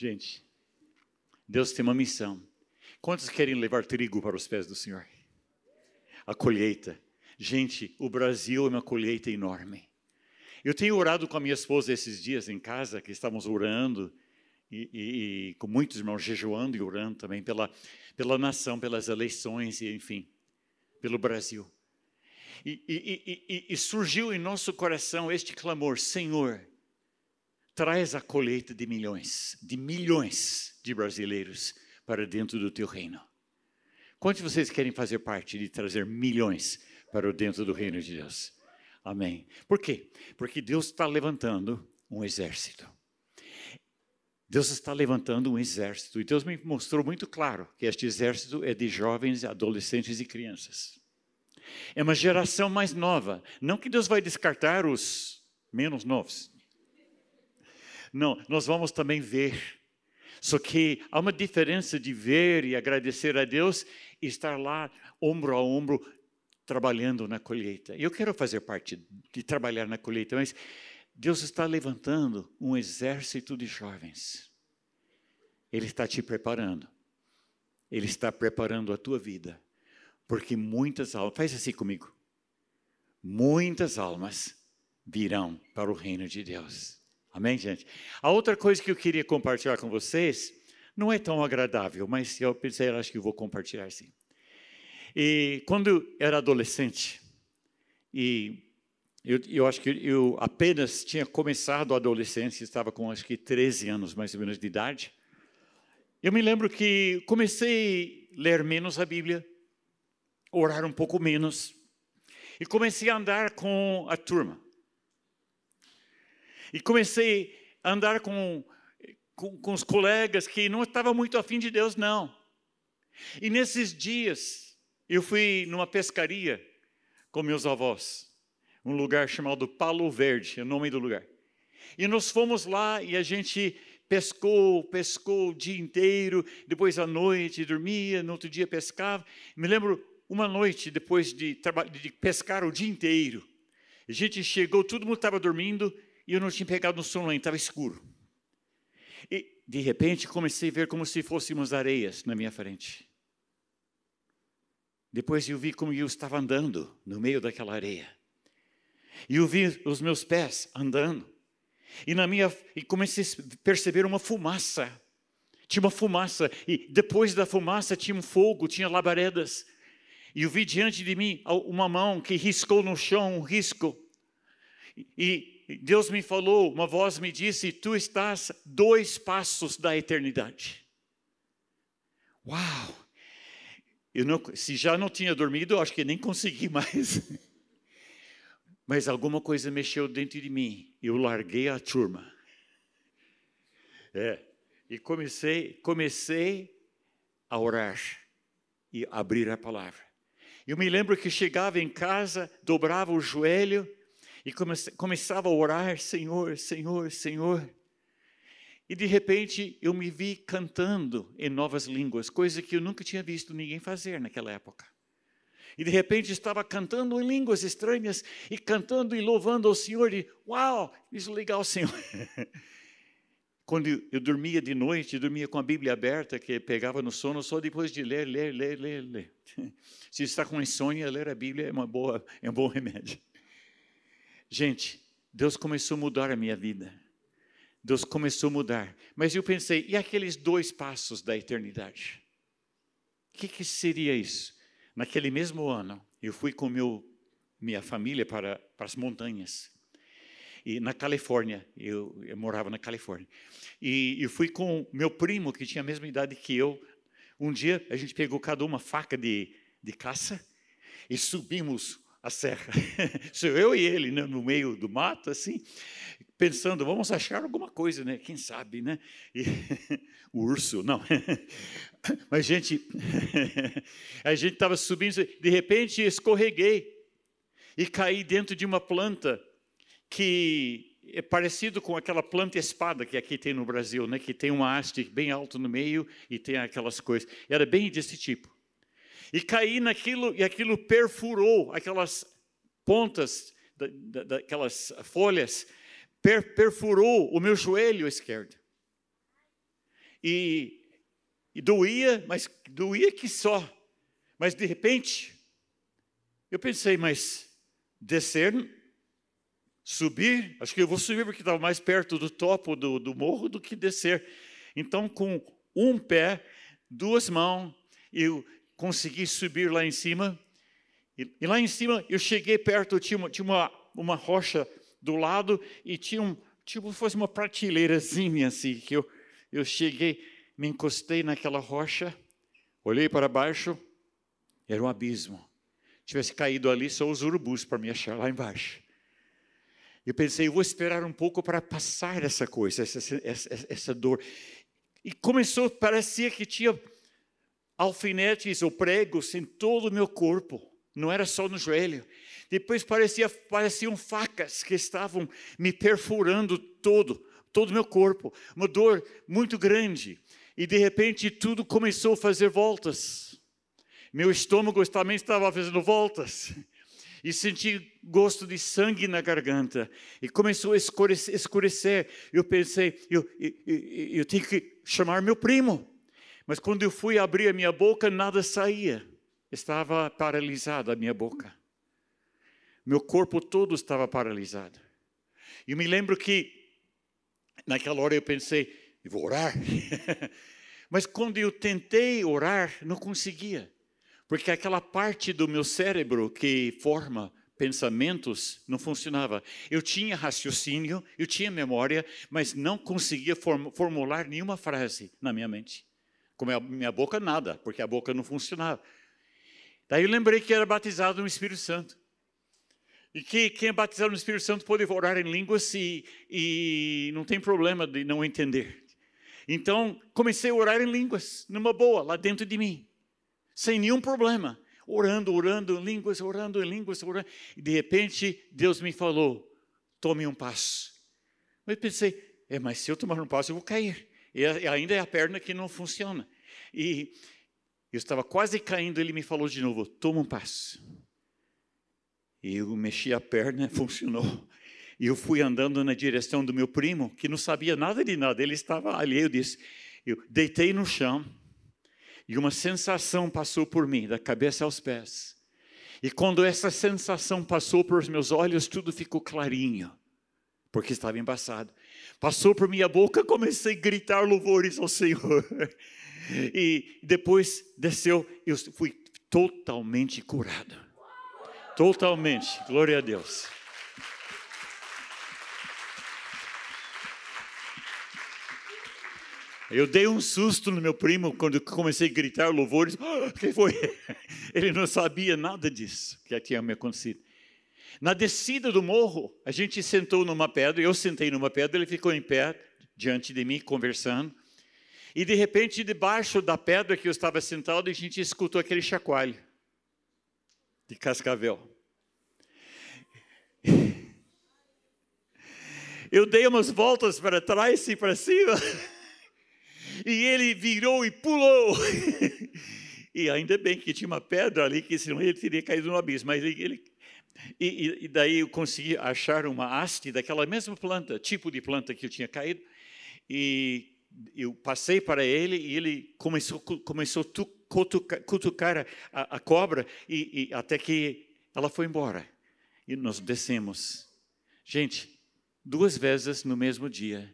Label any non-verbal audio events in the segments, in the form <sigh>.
Gente, Deus tem uma missão. Quantos querem levar trigo para os pés do Senhor? A colheita. Gente, o Brasil é uma colheita enorme. Eu tenho orado com a minha esposa esses dias em casa, que estávamos orando, e, e, e, com muitos irmãos jejuando e orando também pela, pela nação, pelas eleições, e enfim, pelo Brasil. E, e surgiu em nosso coração este clamor: Senhor, traz a colheita de milhões, de milhões de brasileiros para dentro do teu reino. Quantos de vocês querem fazer parte de trazer milhões para o dentro do reino de Deus? Amém. Por quê? Porque Deus está levantando um exército. Deus está levantando um exército. E Deus me mostrou muito claro que este exército é de jovens, adolescentes e crianças. É uma geração mais nova. Não que Deus vai descartar os menos novos. Não, nós vamos também ver. Só que há uma diferença de ver e agradecer a Deus e estar lá, ombro a ombro, trabalhando na colheita. Eu quero fazer parte de trabalhar na colheita, mas Deus está levantando um exército de jovens. Ele está te preparando. Ele está preparando a tua vida. Porque muitas almas, faz assim comigo. Muitas almas virão para o reino de Deus. Amém, gente? A outra coisa que eu queria compartilhar com vocês não é tão agradável, mas eu pensei, acho que eu vou compartilhar sim. E quando eu era adolescente, e eu, eu, acho que eu apenas tinha começado a adolescência, estava com acho que 13 anos mais ou menos de idade. Eu me lembro que comecei a ler menos a Bíblia, orar um pouco menos, e comecei a andar com a turma. E comecei a andar com, com, com os colegas que não estavam muito afim de Deus, não. E nesses dias, eu fui numa pescaria com meus avós, um lugar chamado Palo Verde, é o nome do lugar. E nós fomos lá e a gente pescou, pescou o dia inteiro, depois à noite dormia, no outro dia pescava. Me lembro uma noite depois de, de pescar o dia inteiro. A gente chegou, todo mundo estava dormindo, e eu não tinha pegado no sono então ainda, estava escuro. E, de repente, comecei a ver como se fôssemos areias na minha frente. Depois eu vi como eu estava andando no meio daquela areia. E eu vi os meus pés andando. E na minha e comecei a perceber uma fumaça. Tinha uma fumaça e depois da fumaça tinha um fogo, tinha labaredas. E eu vi diante de mim uma mão que riscou no chão um risco. E Deus me falou, uma voz me disse: Tu estás dois passos da eternidade. Uau! Eu não, se já não tinha dormido, eu acho que nem consegui mais. <laughs> Mas alguma coisa mexeu dentro de mim. Eu larguei a turma. É. E comecei, comecei a orar e abrir a palavra. Eu me lembro que chegava em casa, dobrava o joelho e começava a orar: Senhor, Senhor, Senhor. E de repente eu me vi cantando em novas línguas, coisa que eu nunca tinha visto ninguém fazer naquela época. E de repente estava cantando em línguas estranhas e cantando e louvando ao Senhor. E uau, isso é legal, Senhor. <laughs> Quando eu dormia de noite, dormia com a Bíblia aberta, que pegava no sono só depois de ler, ler, ler, ler, ler. <laughs> Se está com insônia, ler a Bíblia é, uma boa, é um bom remédio. Gente, Deus começou a mudar a minha vida. Deus começou a mudar. Mas eu pensei, e aqueles dois passos da eternidade? O que, que seria isso? Naquele mesmo ano, eu fui com meu, minha família para, para as montanhas. E na Califórnia, eu, eu morava na Califórnia. E eu fui com meu primo, que tinha a mesma idade que eu. Um dia, a gente pegou cada uma faca de, de caça e subimos a serra. <laughs> Sou eu e ele né, no meio do mato, assim, pensando, vamos achar alguma coisa, né? Quem sabe, né? E, <laughs> o urso, não. <laughs> Mas, gente, a gente estava subindo, de repente escorreguei e caí dentro de uma planta que é parecido com aquela planta espada que aqui tem no Brasil, né? Que tem uma haste bem alto no meio e tem aquelas coisas. Era bem desse tipo e caí naquilo, e aquilo perfurou aquelas pontas, da, da, daquelas folhas, per, perfurou o meu joelho esquerdo. E, e doía, mas doía que só. Mas de repente, eu pensei, mas descer, subir, acho que eu vou subir porque estava mais perto do topo do, do morro do que descer. Então, com um pé, duas mãos, eu consegui subir lá em cima. E, e lá em cima eu cheguei perto, tinha uma, tinha uma, uma rocha do lado e tinha um, tipo fosse uma prateleirazinha assim, que eu, eu cheguei, me encostei naquela rocha, olhei para baixo, era um abismo. Tivesse caído ali só os urubus para me achar lá embaixo. Eu pensei, eu vou esperar um pouco para passar essa coisa, essa, essa, essa, essa dor. E começou, parecia que tinha alfinetes ou pregos em todo o meu corpo, não era só no joelho. Depois parecia, pareciam facas que estavam me perfurando todo, todo o meu corpo. Uma dor muito grande. E de repente tudo começou a fazer voltas. Meu estômago também estava fazendo voltas. E senti gosto de sangue na garganta. E começou a escurecer. Eu pensei, eu, eu, eu, eu tenho que chamar meu primo mas quando eu fui abrir a minha boca, nada saía. Estava paralisada a minha boca. Meu corpo todo estava paralisado. E eu me lembro que, naquela hora eu pensei, eu vou orar. <laughs> Mas quando eu tentei orar, não conseguia. Porque aquela parte do meu cérebro que forma pensamentos não funcionava. Eu tinha raciocínio, eu tinha memória, mas não conseguia formular nenhuma frase na minha mente. Com a minha boca, nada, porque a boca não funcionava. Daí eu lembrei que era batizado no Espírito Santo. E que quem é batizado no Espírito Santo pode orar em línguas e, e não tem problema de não entender. Então, comecei a orar em línguas, numa boa, lá dentro de mim, sem nenhum problema. Orando, orando em línguas, orando em línguas, orando. E de repente, Deus me falou: tome um passo. Eu pensei: é, mas se eu tomar um passo, eu vou cair. E ainda é a perna que não funciona. E eu estava quase caindo, ele me falou de novo: toma um passo. E eu mexi a perna, <laughs> funcionou. E eu fui andando na direção do meu primo, que não sabia nada de nada, ele estava ali. Eu disse: eu deitei no chão e uma sensação passou por mim, da cabeça aos pés. E quando essa sensação passou pelos meus olhos, tudo ficou clarinho, porque estava embaçado passou por minha boca, comecei a gritar louvores ao Senhor. E depois desceu, eu fui totalmente curado. Totalmente, glória a Deus. Eu dei um susto no meu primo quando comecei a gritar louvores. Oh, <gasps> que foi? Ele não sabia nada disso que tinha me acontecido. Na descida do morro, a gente sentou numa pedra, eu sentei numa pedra, ele ficou em pé diante de mim, conversando. E de repente, debaixo da pedra que eu estava sentado, a gente escutou aquele chacoalho de cascavel. Eu dei umas voltas para trás e para cima, <laughs> e ele virou e pulou. <laughs> E ainda bem que tinha uma pedra ali, que senão ele teria caído no abismo. Mas ele, ele e, e, daí eu consegui achar uma haste daquela mesma planta, tipo de planta que eu tinha caído, e eu passei para ele e ele começou começou a cutucar, cutucar a, a, cobra e, e até que ela foi embora e nós descemos. Gente, duas vezes no mesmo dia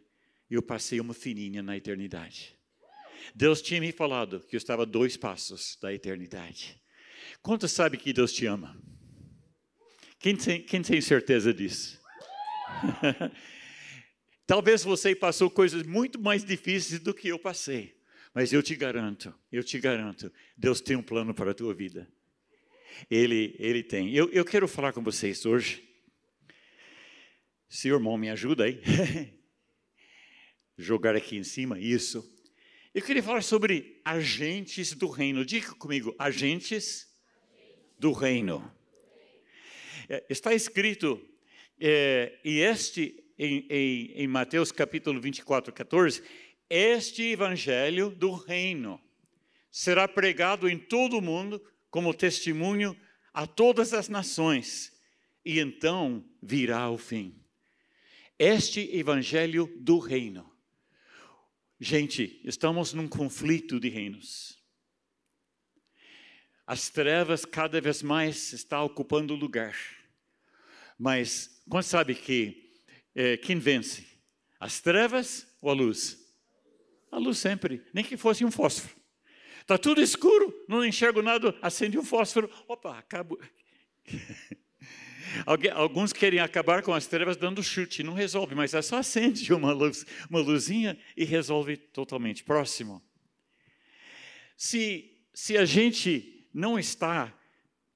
eu passei uma fininha na eternidade. Deus tinha me falado que eu estava dois passos da eternidade. Quantos sabe que Deus te ama? Quem tem, quem tem certeza disso? <laughs> Talvez você passou coisas muito mais difíceis do que eu passei, mas eu te garanto, eu te garanto, Deus tem um plano para a tua vida. Ele, ele tem. Eu, eu quero falar com vocês hoje. Seu irmão me ajuda aí, <laughs> jogar aqui em cima, isso. Eu queria falar sobre agentes do reino. Diga comigo, agentes do reino. É, está escrito, é, e este, em, em, em Mateus capítulo 24, 14, este evangelho do reino será pregado em todo o mundo como testemunho a todas as nações, e então virá o fim. Este evangelho do reino. Gente, estamos num conflito de reinos. As trevas cada vez mais está ocupando lugar. Mas quando sabe que é, quem vence? As trevas ou a luz? A luz sempre, nem que fosse um fósforo. Está tudo escuro, não enxergo nada, acende um fósforo, opa, acabo. <laughs> Alguns querem acabar com as trevas dando chute, não resolve, mas é só acende uma, luz, uma luzinha e resolve totalmente. Próximo. Se, se a gente não está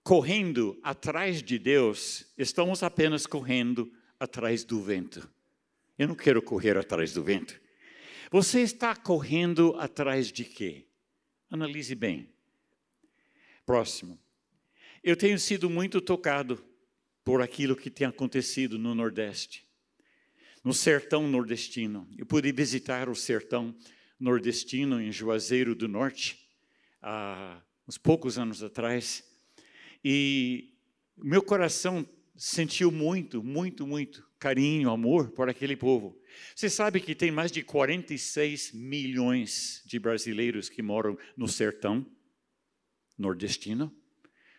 correndo atrás de Deus, estamos apenas correndo atrás do vento. Eu não quero correr atrás do vento. Você está correndo atrás de quê? Analise bem. Próximo. Eu tenho sido muito tocado por aquilo que tem acontecido no Nordeste, no sertão nordestino. Eu pude visitar o sertão nordestino em Juazeiro do Norte há uns poucos anos atrás e meu coração sentiu muito, muito, muito carinho, amor por aquele povo. Você sabe que tem mais de 46 milhões de brasileiros que moram no sertão nordestino?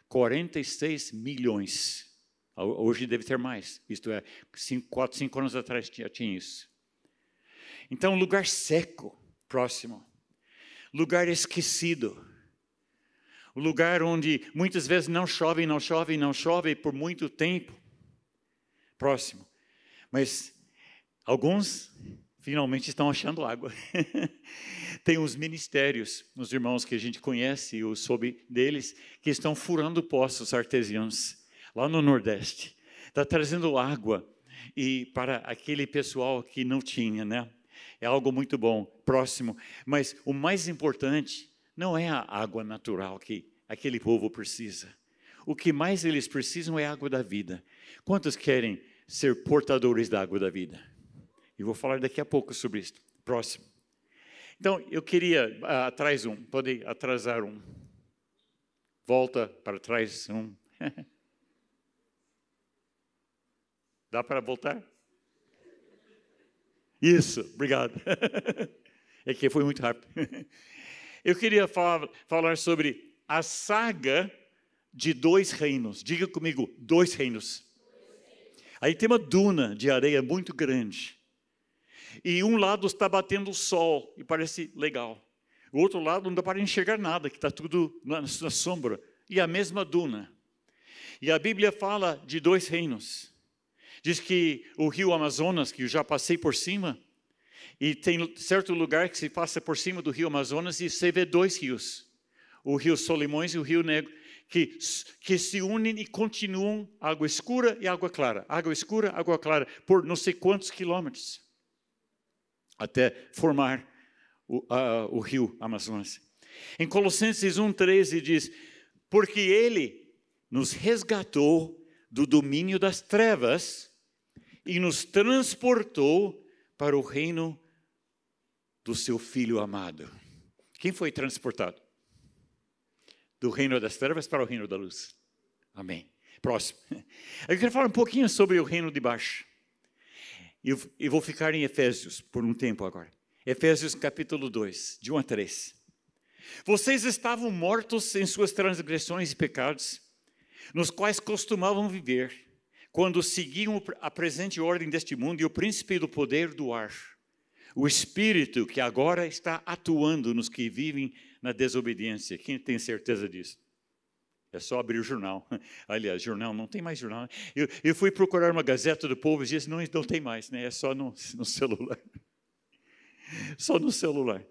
46 milhões. Hoje deve ter mais. Isto é, 4, 5 anos atrás já tinha isso. Então, lugar seco, próximo. Lugar esquecido lugar onde muitas vezes não chove, não chove, não chove por muito tempo próximo. Mas alguns finalmente estão achando água. <laughs> Tem os ministérios, os irmãos que a gente conhece e soube deles, que estão furando poços artesianos lá no Nordeste. Está trazendo água e para aquele pessoal que não tinha, né? É algo muito bom, próximo. Mas o mais importante não é a água natural que aquele povo precisa. O que mais eles precisam é água da vida. Quantos querem ser portadores da água da vida? E vou falar daqui a pouco sobre isso. Próximo. Então, eu queria. Ah, atrás um, pode atrasar um. Volta para trás um. <laughs> Dá para voltar? Isso, obrigado. <laughs> É que foi muito rápido. <laughs> Eu queria falar, falar sobre a saga de dois reinos. Diga comigo, dois reinos. Aí tem uma duna de areia muito grande. E um lado está batendo o sol e parece legal. O outro lado não dá para enxergar nada, que está tudo na, na sombra. E a mesma duna. E a Bíblia fala de dois reinos. Diz que o rio Amazonas, que eu já passei por cima, e tem certo lugar que se passa por cima do rio Amazonas e você vê dois rios o rio Solimões e o rio Negro, que, que se unem e continuam água escura e água clara, água escura, água clara, por não sei quantos quilômetros, até formar o, o rio Amazonas. Em Colossenses 1,13 diz: Porque ele nos resgatou do domínio das trevas e nos transportou para o reino do seu filho amado. Quem foi transportado? do reino das trevas para o reino da luz. Amém. Próximo. <laughs> Eu quero falar um pouquinho sobre o reino de baixo. E eu, eu vou ficar em Efésios por um tempo agora. Efésios capítulo 2, de 1 a 3. Vocês estavam mortos em suas transgressões e pecados, nos quais costumavam viver, quando seguiam a presente ordem deste mundo e o príncipe do poder do ar, o espírito que agora está atuando nos que vivem na desobediência. Quem tem certeza disso? É só abrir o jornal. <laughs> Aliás, jornal, não tem mais jornal. Eu, eu fui procurar uma Gazeta do Povo e disse: não, não tem mais, né? é só no, <laughs> no celular. Só no celular.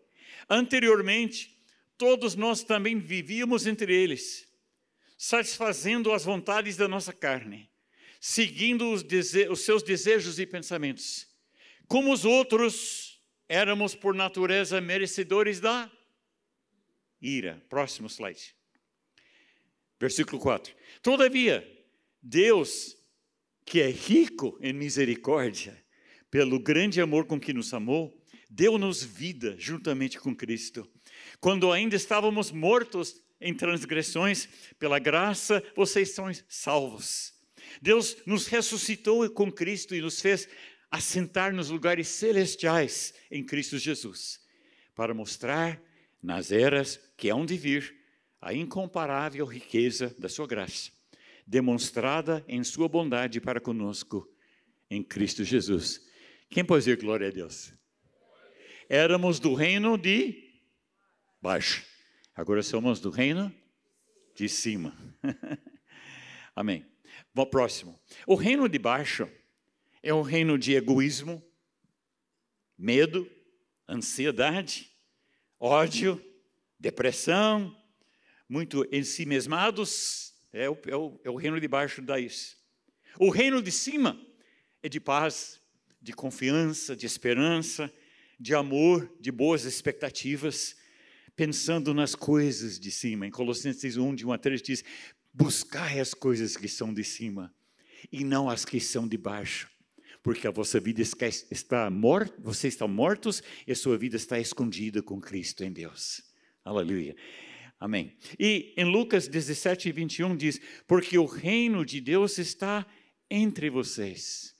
Anteriormente, todos nós também vivíamos entre eles, satisfazendo as vontades da nossa carne, seguindo os, os seus desejos e pensamentos. Como os outros, éramos por natureza merecedores da ira. Próximo slide. Versículo 4. Todavia, Deus, que é rico em misericórdia, pelo grande amor com que nos amou, deu-nos vida juntamente com Cristo. Quando ainda estávamos mortos em transgressões, pela graça vocês são salvos. Deus nos ressuscitou com Cristo e nos fez assentar nos lugares celestiais em Cristo Jesus, para mostrar nas eras que hão de vir, a incomparável riqueza da sua graça, demonstrada em sua bondade para conosco em Cristo Jesus. Quem pode dizer glória a Deus? Éramos do reino de baixo, agora somos do reino de cima. <laughs> Amém. Bom, próximo. O reino de baixo é um reino de egoísmo, medo, ansiedade, ódio, depressão, muito ensimesmados, é o, é o, é o reino de baixo dá isso. O reino de cima é de paz, de confiança, de esperança, de amor, de boas expectativas, pensando nas coisas de cima. Em Colossenses 1, de 1 a 3 diz: Buscai as coisas que são de cima e não as que são de baixo porque a vossa vida está morta, vocês estão mortos e a sua vida está escondida com Cristo em Deus. Aleluia. Amém. E em Lucas 17, 21 diz: Porque o reino de Deus está entre vocês.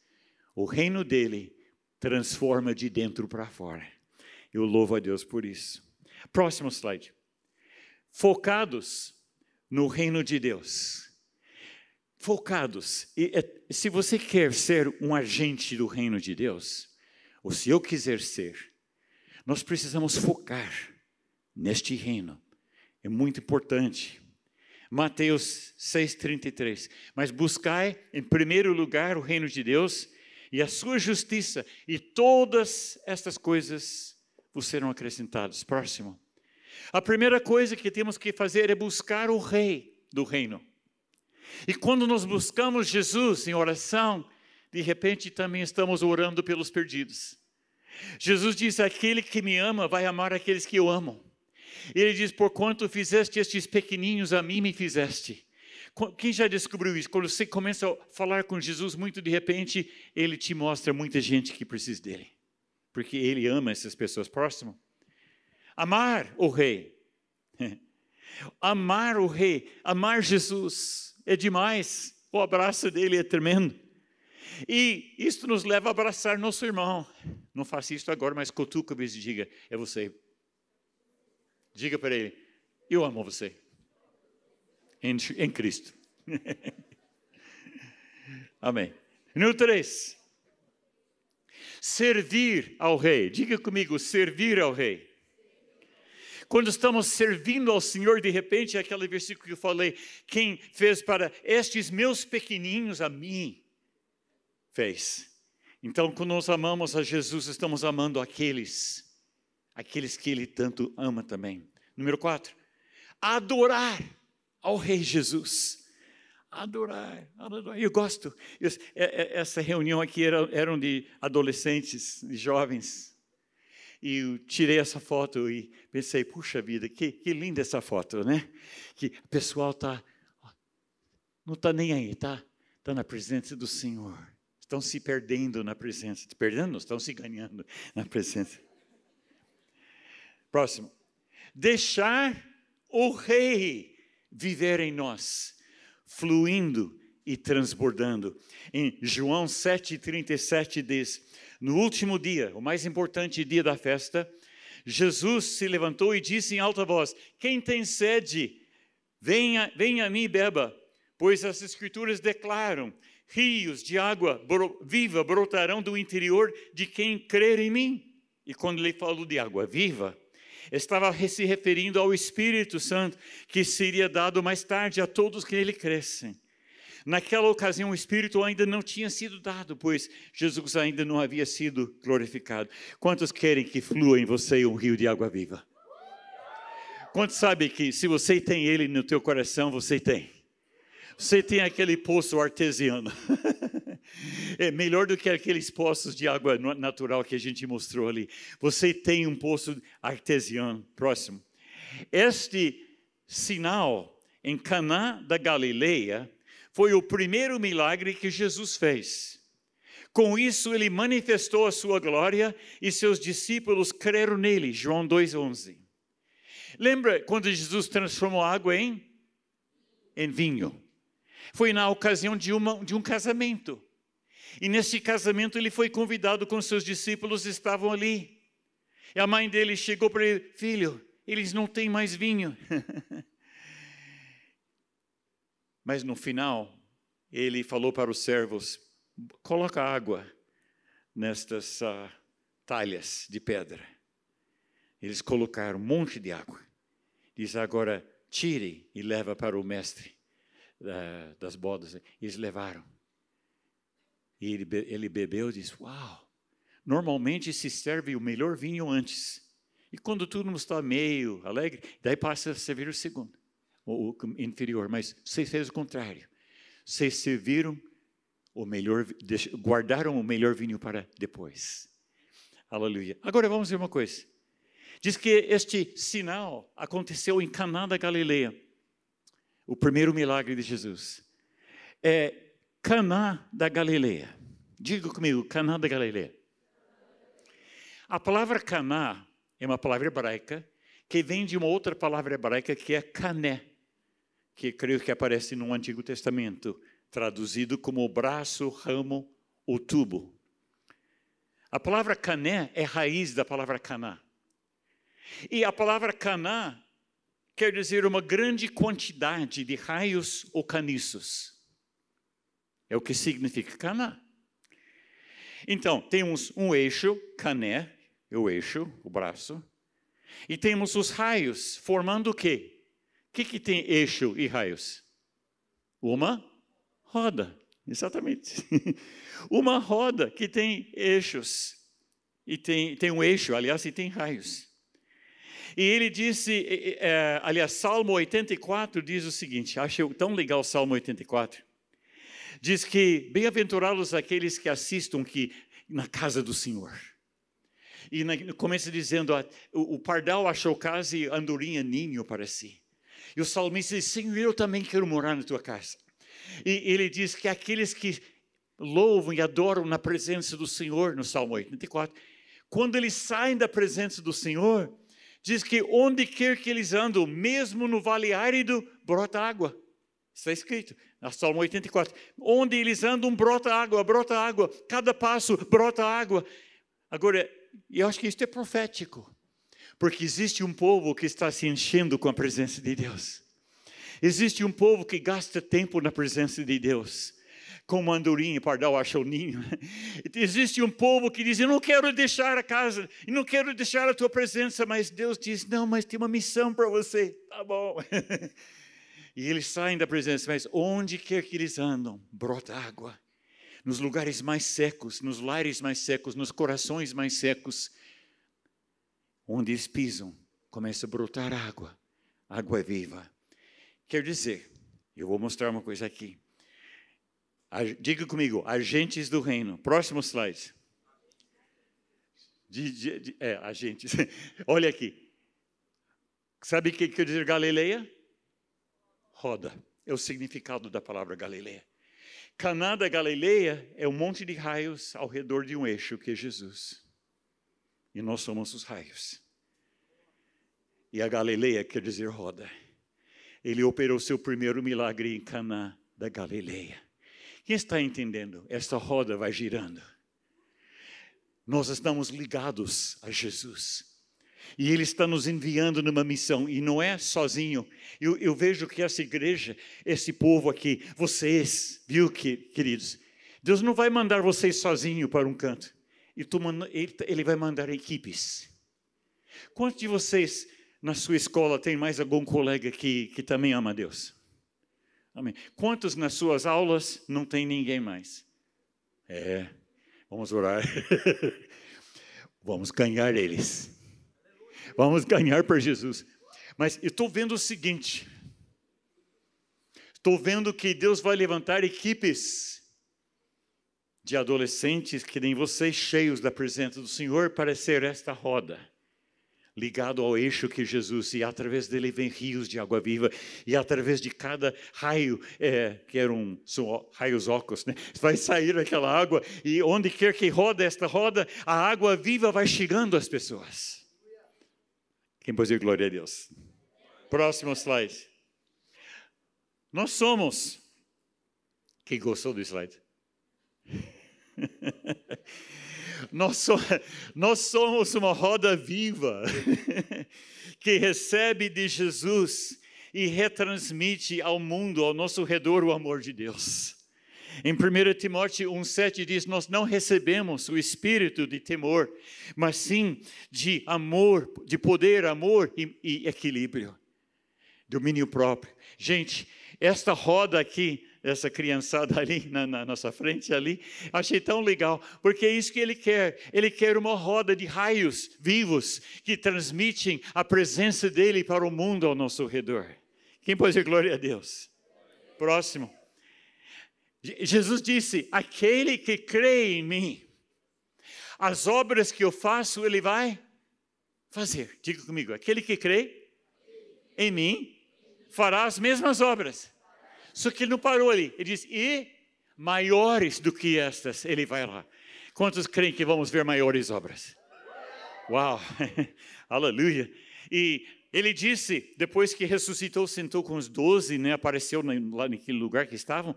O reino dele transforma de dentro para fora. Eu louvo a Deus por isso. Próximo slide. Focados no reino de Deus focados. E, é, se você quer ser um agente do reino de Deus, ou se eu quiser ser, nós precisamos focar neste reino. É muito importante. Mateus 6,33. Mas buscai em primeiro lugar o reino de Deus e a sua justiça, e todas estas coisas vos serão acrescentadas. Próximo. A primeira coisa que temos que fazer é buscar o rei do reino. E quando nós buscamos Jesus em oração, de repente também estamos orando pelos perdidos. Jesus diz: Aquele que me ama vai amar aqueles que eu amo. Ele diz: Porquanto fizeste estes pequeninhos a mim me fizeste. Quem já descobriu isso? Quando você começa a falar com Jesus, muito de repente, ele te mostra muita gente que precisa dele, porque ele ama essas pessoas próximas. Amar o Rei, <laughs> amar o Rei, amar Jesus é demais, o abraço dele é tremendo. E isto nos leva a abraçar nosso irmão. Não faça isso agora, mas cutuca e diga: é você. Diga para ele: eu amo você. Em, em Cristo. <laughs> Amém. Número 3. Servir ao rei. Diga comigo: servir ao rei. Quando estamos servindo ao Senhor, de repente, é aquele versículo que eu falei: quem fez para estes meus pequeninhos a mim, fez. Então, quando nós amamos a Jesus, estamos amando aqueles, aqueles que Ele tanto ama também. Número quatro, adorar ao Rei Jesus. Adorar, adorar. Eu gosto. É, é, essa reunião aqui era, eram de adolescentes, de jovens, e eu tirei essa foto e pensei, puxa vida, que, que linda essa foto, né? Que o pessoal tá, não está nem aí, tá? Está na presença do Senhor. Estão se perdendo na presença. Tá perdendo? Estão se ganhando na presença. Próximo. Deixar o Rei viver em nós, fluindo e transbordando. Em João 7,37 diz: no último dia, o mais importante dia da festa, Jesus se levantou e disse em alta voz: Quem tem sede, venha, venha a mim e beba, pois as Escrituras declaram: rios de água viva brotarão do interior de quem crer em mim. E quando ele falou de água viva, estava se referindo ao Espírito Santo que seria dado mais tarde a todos que nele crescem. Naquela ocasião, o Espírito ainda não tinha sido dado, pois Jesus ainda não havia sido glorificado. Quantos querem que flua em você um rio de água viva? Quantos sabem que se você tem ele no teu coração, você tem? Você tem aquele poço artesiano. <laughs> é melhor do que aqueles poços de água natural que a gente mostrou ali. Você tem um poço artesiano próximo. Este sinal em Caná da Galileia foi o primeiro milagre que Jesus fez. Com isso, ele manifestou a sua glória e seus discípulos creram nele. João 2,11. Lembra quando Jesus transformou água em? Em vinho. Foi na ocasião de, uma, de um casamento. E nesse casamento ele foi convidado com seus discípulos, estavam ali. E a mãe dele chegou para ele: Filho, eles não têm mais vinho. <laughs> Mas no final, ele falou para os servos: coloca água nestas uh, talhas de pedra. Eles colocaram um monte de água. Diz agora: tire e leva para o mestre uh, das bodas. Eles levaram. E ele, be ele bebeu e disse: Uau! Normalmente se serve o melhor vinho antes. E quando tudo não está meio alegre, daí passa a servir o segundo ou inferior, mas vocês fez o contrário. Vocês serviram o melhor, guardaram o melhor vinho para depois. Aleluia. Agora vamos ver uma coisa. Diz que este sinal aconteceu em Caná da Galileia. O primeiro milagre de Jesus. É Caná da Galileia. Diga comigo, Caná da Galileia. A palavra Caná é uma palavra hebraica que vem de uma outra palavra hebraica que é cané, que creio que aparece no Antigo Testamento, traduzido como braço, ramo ou tubo. A palavra cané é raiz da palavra caná. E a palavra caná quer dizer uma grande quantidade de raios ou caniços. É o que significa caná. Então, tem um eixo, cané, é o eixo, o braço, e temos os raios formando o quê? O que, que tem eixo e raios? Uma roda, exatamente. <laughs> Uma roda que tem eixos. E tem, tem um eixo, aliás, e tem raios. E ele disse, é, aliás, Salmo 84 diz o seguinte: achei tão legal o Salmo 84. Diz que bem-aventurados aqueles que assistam que na casa do Senhor. E começa dizendo: ah, o, o, pardal achou casa e andorinha é ninho para si. E o salmista diz: Senhor, eu também quero morar na tua casa. E ele diz que aqueles que louvam e adoram na presença do Senhor, no Salmo 84, quando eles saem da presença do Senhor, diz que onde quer que eles andam, mesmo no vale árido, brota água. Está escrito, na Salmo 84. Onde eles andam, brota água, brota água. Cada passo, brota água. Agora, e eu acho que isto é profético, porque existe um povo que está se enchendo com a presença de Deus. Existe um povo que gasta tempo na presença de Deus. Como andorinha, pardal, achou ninho. <laughs> Existe um povo que diz: Eu não quero deixar a casa, eu não quero deixar a tua presença. Mas Deus diz: Não, mas tem uma missão para você. Tá bom. <laughs> E eles saem da presença, mas onde quer que eles andam, brota água nos lugares mais secos, nos lares mais secos, nos corações mais secos, onde eles pisam, começa a brotar água, água é viva. Quer dizer, eu vou mostrar uma coisa aqui. Diga comigo, agentes do reino. Próximo slide. De, de, de, é, agentes. <laughs> Olha aqui. Sabe o que quer dizer Galileia? Roda. É o significado da palavra Galileia. Caná da Galileia é um monte de raios ao redor de um eixo que é Jesus. E nós somos os raios. E a Galileia quer dizer roda. Ele operou seu primeiro milagre em Caná da Galileia. Quem está entendendo? Esta roda vai girando. Nós estamos ligados a Jesus. E Ele está nos enviando numa missão, e não é sozinho. Eu, eu vejo que essa igreja, esse povo aqui, vocês, viu, que, queridos? Deus não vai mandar vocês sozinho para um canto, Ele vai mandar equipes. Quantos de vocês na sua escola tem mais algum colega que, que também ama Deus? Amém. Quantos nas suas aulas não tem ninguém mais? É, vamos orar. <laughs> vamos ganhar eles. Vamos ganhar para Jesus. Mas estou vendo o seguinte: estou vendo que Deus vai levantar equipes de adolescentes que nem vocês, cheios da presença do Senhor, para ser esta roda ligado ao eixo que Jesus, e através dele vem rios de água viva, e através de cada raio, é, que eram são raios óculos, né? vai sair aquela água, e onde quer que roda esta roda, a água viva vai chegando às pessoas. Quem pode dizer glória a Deus? Próximo slide. Nós somos. Quem gostou do slide? <laughs> Nós, so, nós somos uma roda viva <laughs> que recebe de Jesus e retransmite ao mundo, ao nosso redor, o amor de Deus. Em 1 Timóteo 1,7 diz: Nós não recebemos o espírito de temor, mas sim de amor, de poder, amor e, e equilíbrio, domínio próprio. Gente, esta roda aqui, essa criançada ali na, na, nossa frente ali, achei tão legal, porque é isso que ele quer. Ele quer uma roda de raios vivos que transmitem a presença dele para o mundo ao nosso redor. Quem pode dizer glória a Deus? Próximo. Jesus disse: Aquele que crê em mim, as obras que eu faço, ele vai fazer. Diga comigo: aquele que crê em mim fará as mesmas obras. Só que ele não parou ali. Ele diz: E maiores do que estas, ele vai lá. Quantos creem que vamos ver maiores obras? Uau! <laughs> Aleluia! E ele disse, depois que ressuscitou, sentou com os doze, né, apareceu lá naquele lugar que estavam,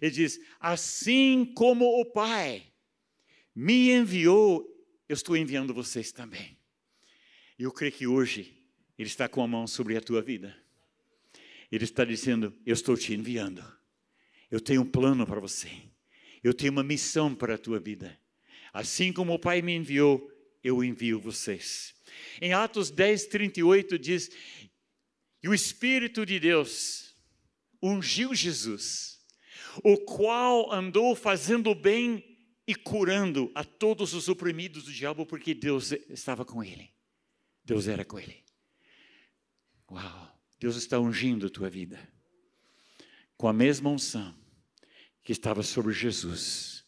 ele diz: Assim como o Pai me enviou, eu estou enviando vocês também. Eu creio que hoje Ele está com a mão sobre a tua vida. Ele está dizendo: Eu estou te enviando. Eu tenho um plano para você. Eu tenho uma missão para a tua vida. Assim como o Pai me enviou, eu envio vocês. Em Atos 10, 38 diz: E o Espírito de Deus ungiu Jesus, o qual andou fazendo bem e curando a todos os oprimidos do diabo, porque Deus estava com ele. Deus era com ele. Uau! Deus está ungindo a tua vida com a mesma unção que estava sobre Jesus.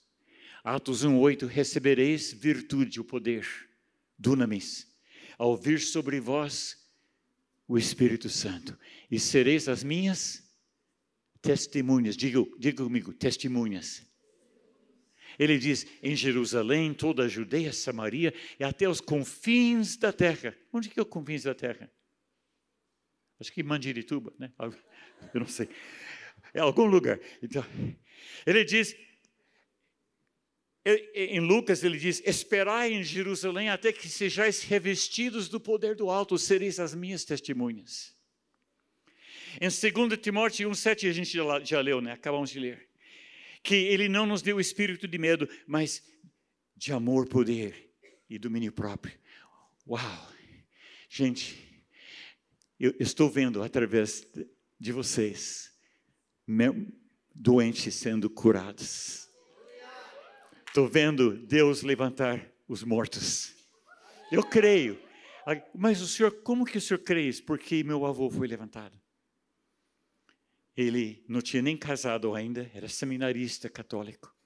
Atos 1:8 recebereis virtude, o poder, dunamis, ao vir sobre vós o Espírito Santo, e sereis as minhas testemunhas. diga comigo, testemunhas. Ele diz: em Jerusalém, toda a Judeia, Samaria e até os confins da terra. Onde que é o confins da terra? Acho que Mandirituba, né? <laughs> Eu não sei. É algum lugar. Então, ele diz: em Lucas ele diz: Esperai em Jerusalém até que sejais revestidos do poder do alto, sereis as minhas testemunhas. Em 2 Timóteo 1,7 a gente já, já leu, né? acabamos de ler. Que ele não nos deu o espírito de medo, mas de amor, poder e domínio próprio. Uau! Gente, eu estou vendo através de vocês doentes sendo curados Estou vendo Deus levantar os mortos. Eu creio. Ah, mas o senhor, como que o senhor crê isso? Porque meu avô foi levantado. Ele não tinha nem casado ainda, era seminarista católico,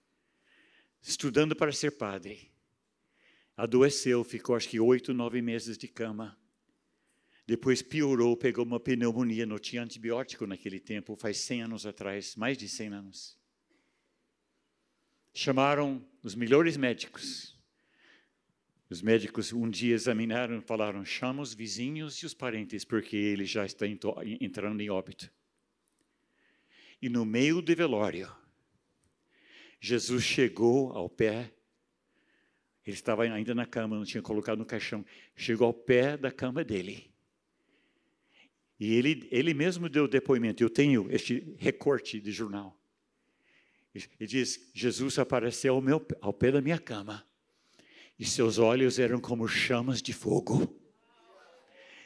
estudando para ser padre. Adoeceu, ficou acho que oito, nove meses de cama. Depois piorou, pegou uma pneumonia, não tinha antibiótico naquele tempo, faz 100 anos atrás, mais de 100 anos. Chamaram os melhores médicos. Os médicos um dia examinaram e falaram: chama os vizinhos e os parentes, porque ele já está entrando em óbito. E no meio do velório, Jesus chegou ao pé, ele estava ainda na cama, não tinha colocado no caixão, chegou ao pé da cama dele. E ele, ele mesmo deu depoimento. Eu tenho este recorte de jornal. E diz: Jesus apareceu ao, meu, ao pé da minha cama, e seus olhos eram como chamas de fogo,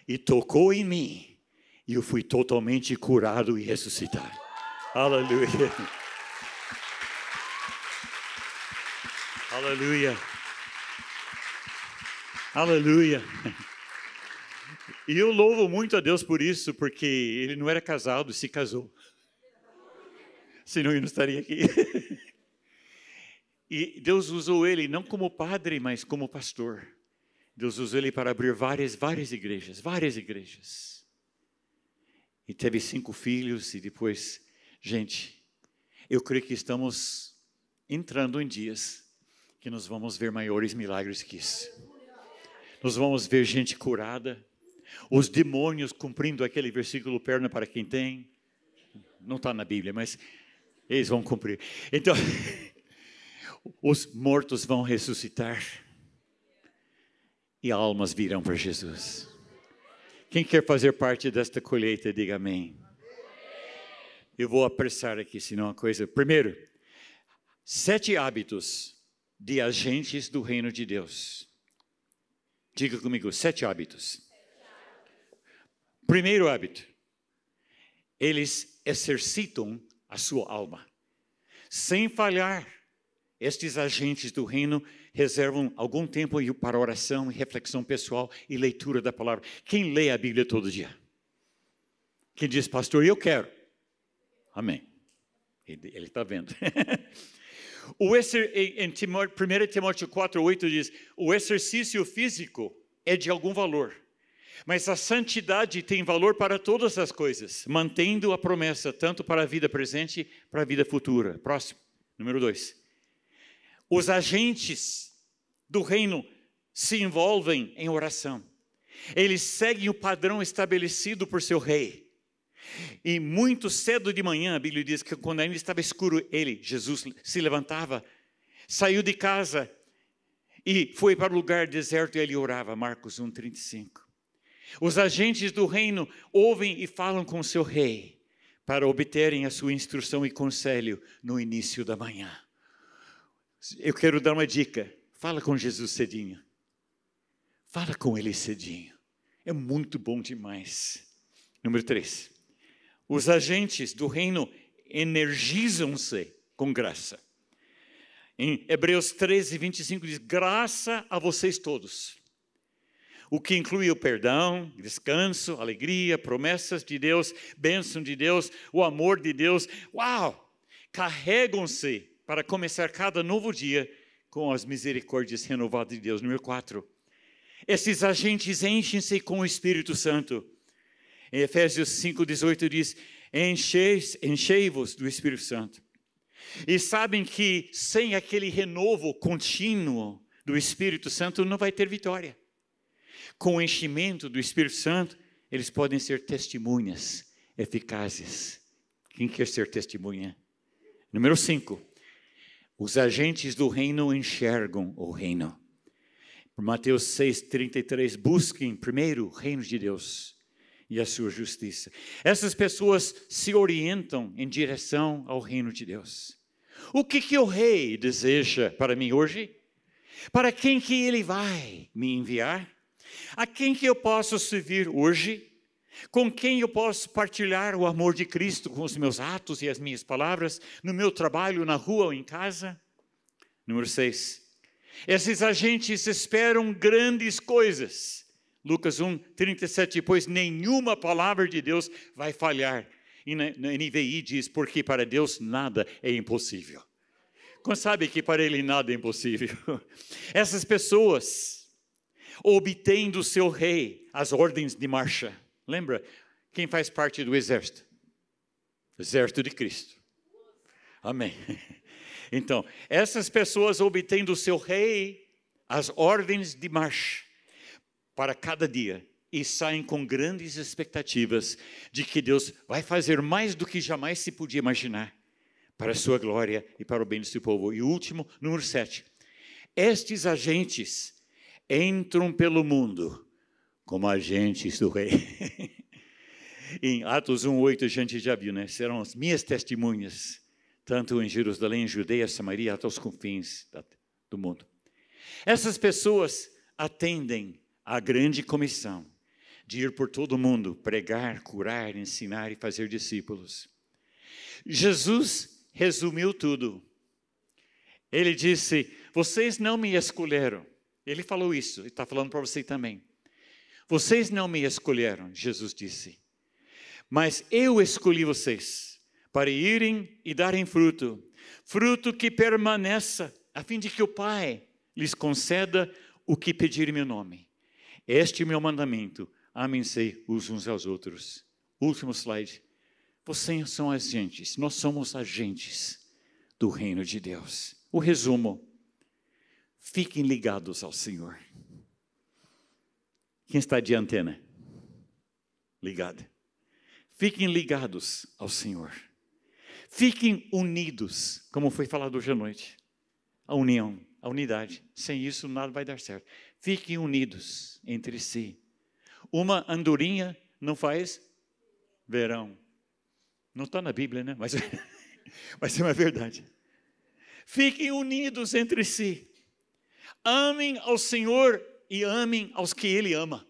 e tocou em mim, e eu fui totalmente curado e ressuscitado. Aleluia! Aleluia! Aleluia! E eu louvo muito a Deus por isso, porque ele não era casado, se casou senão eu não estaria aqui. <laughs> E Deus usou ele não como padre, mas como pastor. Deus usou ele para abrir várias, várias igrejas, várias igrejas. E teve cinco filhos e depois, gente, eu creio que estamos entrando em dias que nós vamos ver maiores milagres que isso. Nós vamos ver gente curada, os demônios cumprindo aquele versículo perna para quem tem. Não está na Bíblia, mas eles vão cumprir. Então, <laughs> os mortos vão ressuscitar e almas virão para Jesus. Quem quer fazer parte desta colheita, diga amém. Eu vou apressar aqui, senão a coisa. Primeiro, sete hábitos de agentes do reino de Deus. Diga comigo, sete hábitos. Primeiro hábito, eles exercitam a sua alma. Sem falhar, estes agentes do reino reservam algum tempo para oração, reflexão pessoal e leitura da palavra. Quem lê a Bíblia todo dia? Quem diz, pastor, eu quero. Amém. Ele está vendo. <laughs> o exer, em Timóteo, 1 Timóteo 4, 8 diz: o exercício físico é de algum valor mas a santidade tem valor para todas as coisas, mantendo a promessa tanto para a vida presente, para a vida futura. Próximo, número dois. Os agentes do reino se envolvem em oração. Eles seguem o padrão estabelecido por seu rei. E muito cedo de manhã, a Bíblia diz que quando ainda estava escuro, ele, Jesus, se levantava, saiu de casa e foi para o lugar deserto e ele orava. Marcos 35. Os agentes do reino ouvem e falam com seu rei para obterem a sua instrução e conselho no início da manhã. Eu quero dar uma dica: fala com Jesus cedinho. Fala com ele cedinho. É muito bom demais. Número três: Os agentes do reino energizam-se com graça. Em Hebreus 13, 25 diz: Graça a vocês todos o que inclui o perdão, descanso, alegria, promessas de Deus, bênção de Deus, o amor de Deus. Uau! Carregam-se para começar cada novo dia com as misericórdias renovadas de Deus. Número 4. Esses agentes enchem-se com o Espírito Santo. Em Efésios 18 diz: Enchei-vos do Espírito Santo. E sabem que sem aquele renovo contínuo do Espírito Santo não vai ter vitória com o enchimento do Espírito Santo, eles podem ser testemunhas eficazes. Quem quer ser testemunha? Número 5. Os agentes do reino enxergam o reino. Mateus 6:33 busquem primeiro o reino de Deus e a sua justiça. Essas pessoas se orientam em direção ao reino de Deus. O que que o rei deseja para mim hoje? Para quem que ele vai me enviar? A quem que eu posso servir hoje? Com quem eu posso partilhar o amor de Cristo com os meus atos e as minhas palavras, no meu trabalho, na rua ou em casa? Número 6. Esses agentes esperam grandes coisas. Lucas 1, 37. Pois nenhuma palavra de Deus vai falhar. E na, NVI diz: porque para Deus nada é impossível. Como sabe que para Ele nada é impossível? <laughs> Essas pessoas obtém do seu rei as ordens de marcha. Lembra? Quem faz parte do exército? Exército de Cristo. Amém. <laughs> Então, essas pessoas obtêm do seu rei as ordens de marcha para cada dia e saem com grandes expectativas de que Deus vai fazer mais do que jamais se podia imaginar para a sua glória e para o bem do seu povo. E o último, número 7. Estes agentes entram pelo mundo como agentes do rei. <laughs> em Atos 1:8 a gente já viu, né? Serão as minhas testemunhas, tanto em Jerusalém, Judeia, Samaria, até os confins do mundo. Essas pessoas atendem à grande comissão de ir por todo o mundo, pregar, curar, ensinar e fazer discípulos. Jesus resumiu tudo. Ele disse: Vocês não me escolheram, ele falou isso e está falando para você também. Vocês não me escolheram, Jesus disse, mas eu escolhi vocês para irem e darem fruto, fruto que permaneça, a fim de que o Pai lhes conceda o que pedir em meu nome. Este é o meu mandamento, amem-se uns aos outros. Último slide. Vocês são agentes, nós somos agentes do reino de Deus. O resumo Fiquem ligados ao Senhor. Quem está de antena? Ligado. Fiquem ligados ao Senhor. Fiquem unidos, como foi falado hoje à noite. A união, a unidade. Sem isso nada vai dar certo. Fiquem unidos entre si. Uma andorinha não faz verão. Não está na Bíblia, né? Mas, mas <laughs> é uma verdade. Fiquem unidos entre si. Amem ao Senhor e amem aos que Ele ama.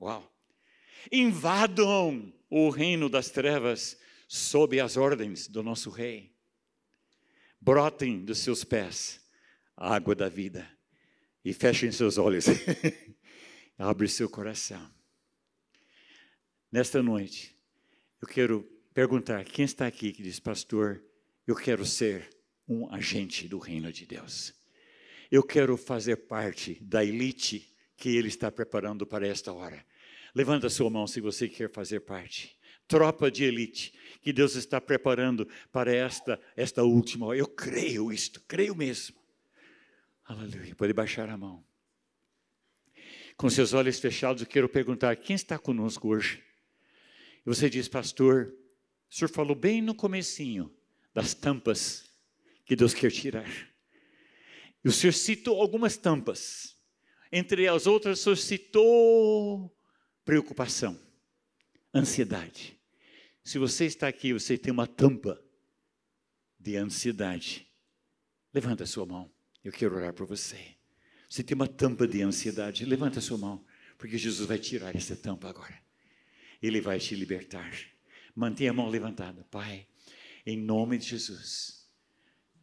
Uau! Invadam o reino das trevas sob as ordens do nosso Rei. Brotem dos seus pés a água da vida e fechem seus olhos. <laughs> Abre seu coração. Nesta noite, eu quero perguntar: quem está aqui que diz, Pastor, eu quero ser um agente do reino de Deus? Eu quero fazer parte da elite que ele está preparando para esta hora. Levanta a sua mão se você quer fazer parte. Tropa de elite que Deus está preparando para esta esta última hora. Eu creio isto, creio mesmo. Aleluia. Pode baixar a mão. Com seus olhos fechados, eu quero perguntar: quem está conosco hoje? E você diz, pastor, o senhor falou bem no comecinho das tampas que Deus quer tirar. E o Senhor citou algumas tampas. Entre as outras, o Senhor citou preocupação, ansiedade. Se você está aqui, você tem uma tampa de ansiedade. Levanta a sua mão. Eu quero orar por você. Você tem uma tampa de ansiedade. Levanta a sua mão, porque Jesus vai tirar essa tampa agora. Ele vai te libertar. Mantenha a mão levantada, Pai. Em nome de Jesus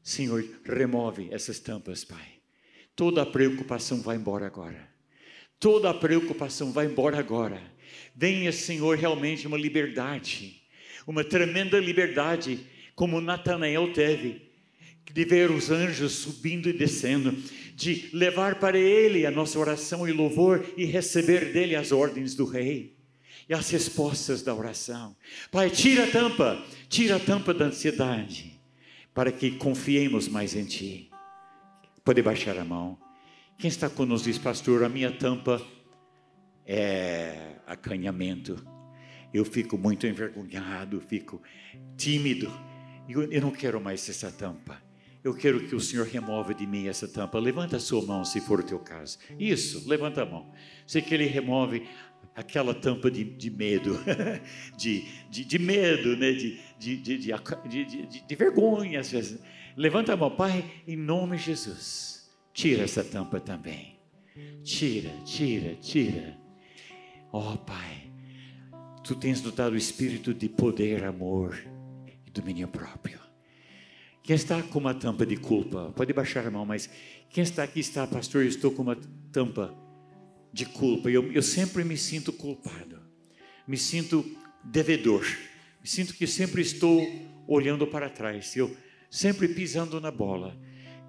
Senhor, remove essas tampas, Pai. Toda a preocupação vai embora agora. Toda a preocupação vai embora agora. Venha, Senhor, realmente uma liberdade, uma tremenda liberdade, como Natanael teve, de ver os anjos subindo e descendo, de levar para ele a nossa oração e louvor e receber dele as ordens do rei e as respostas da oração. Pai, tira a tampa, tira a tampa da ansiedade para que confiemos mais em Ti. Pode baixar a mão. Quem está conosco diz, pastor, a minha tampa é acanhamento. Eu fico muito envergonhado, fico tímido. Eu, eu não quero mais essa tampa. Eu quero que o Senhor remova de mim essa tampa. Levanta a sua mão, se for o teu caso. Isso, levanta a mão. Sei que Ele remove aquela tampa de, de medo, <laughs> de, de, de, medo, né? de, de, de, de vergonha às vezes. Levanta a mão, Pai, em nome de Jesus, tira essa tampa também. Tira, tira, tira. Ó oh, Pai, Tu tens dotado o espírito de poder, amor e domínio próprio. Quem está com uma tampa de culpa, pode baixar a mão, mas quem está aqui está, pastor, eu estou com uma tampa de culpa. Eu, eu sempre me sinto culpado, me sinto devedor, me sinto que sempre estou olhando para trás, eu sempre pisando na bola.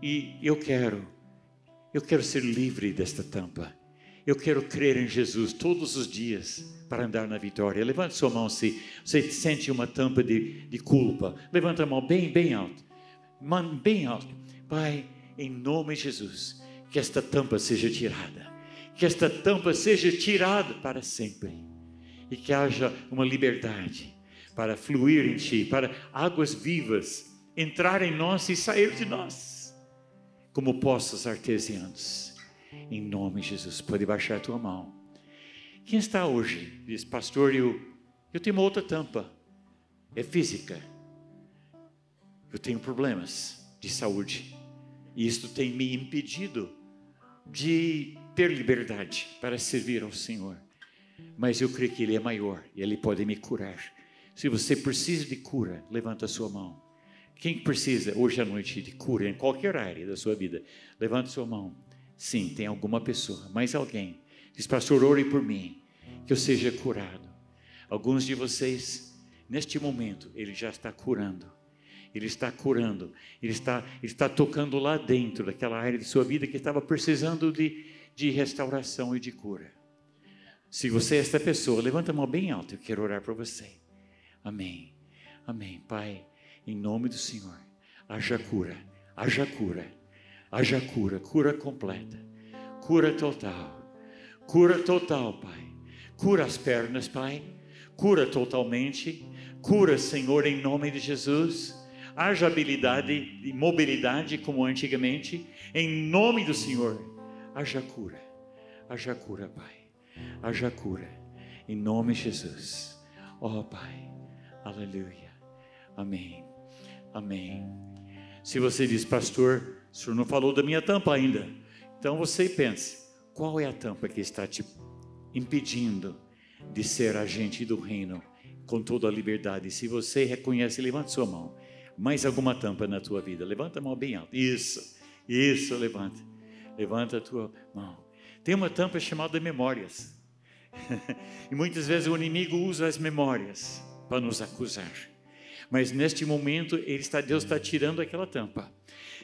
E eu quero, eu quero ser livre desta tampa. Eu quero crer em Jesus todos os dias para andar na vitória. Levante sua mão se você sente uma tampa de, de culpa. Levanta a mão bem, bem alto. mano, bem alto. Pai, em nome de Jesus, que esta tampa seja tirada que esta tampa seja tirada para sempre e que haja uma liberdade para fluir em ti, para águas vivas entrar em nós e sair de nós, como poços artesianos. Em nome de Jesus, pode baixar a tua mão. Quem está hoje? Diz, pastor, eu, eu tenho uma outra tampa. É física. Eu tenho problemas de saúde. E isto tem me impedido de ter liberdade para servir ao Senhor, mas eu creio que Ele é maior e Ele pode me curar. Se você precisa de cura, levanta a sua mão. Quem precisa hoje à noite de cura em qualquer área da sua vida, levanta a sua mão. Sim, tem alguma pessoa, mais alguém. Diz, pastor, ore por mim, que eu seja curado. Alguns de vocês, neste momento, ele já está curando. Ele está curando, ele está, ele está tocando lá dentro daquela área de sua vida que estava precisando de, de restauração e de cura. Se você é esta pessoa, levanta a mão bem alta, eu quero orar por você. Amém. Amém. Pai, em nome do Senhor, haja cura, haja cura, haja cura, cura completa, cura total, cura total, Pai. Cura as pernas, Pai, cura totalmente, cura, Senhor, em nome de Jesus. Haja habilidade e mobilidade como antigamente, em nome do Senhor haja cura, haja cura, Pai, haja cura, em nome de Jesus. Ó oh, Pai, aleluia, amém, amém. Se você diz, pastor, o senhor não falou da minha tampa ainda, então você pense, qual é a tampa que está te impedindo de ser agente do reino com toda a liberdade? Se você reconhece, levante sua mão. Mais alguma tampa na tua vida? Levanta a mão bem alto. Isso, isso, levanta. Levanta a tua mão. Tem uma tampa chamada memórias. <laughs> e muitas vezes o inimigo usa as memórias para nos acusar. Mas neste momento ele está, Deus está tirando aquela tampa.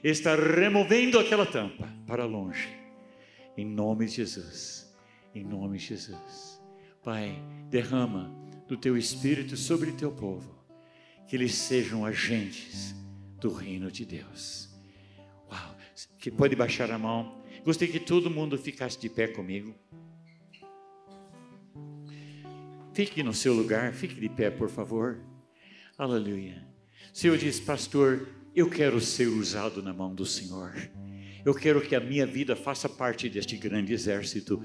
Ele está removendo aquela tampa para longe. Em nome de Jesus. Em nome de Jesus. Pai, derrama do teu espírito sobre teu povo. Que eles sejam agentes do reino de Deus que pode baixar a mão. Gostaria que todo mundo ficasse de pé comigo. Fique no seu lugar, fique de pé, por favor. Aleluia. O Senhor diz, pastor, eu quero ser usado na mão do Senhor. Eu quero que a minha vida faça parte deste grande exército.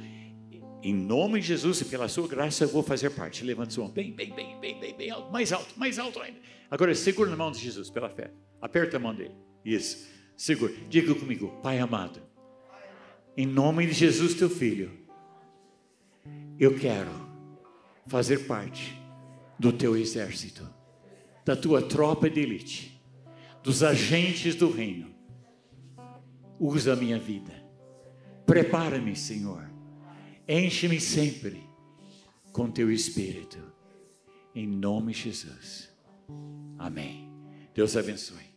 Em nome de Jesus e pela sua graça, eu vou fazer parte. Levante sua mão bem, bem, bem, bem, bem, bem alto, mais alto, mais alto ainda. Agora segura na mão de Jesus pela fé. Aperta a mão dele. Isso. Segura. Diga comigo, Pai amado, em nome de Jesus, teu filho, eu quero fazer parte do teu exército, da tua tropa de elite, dos agentes do reino. Usa a minha vida. Prepara-me, Senhor. Enche-me sempre com teu espírito. Em nome de Jesus. Amém. Deus abençoe.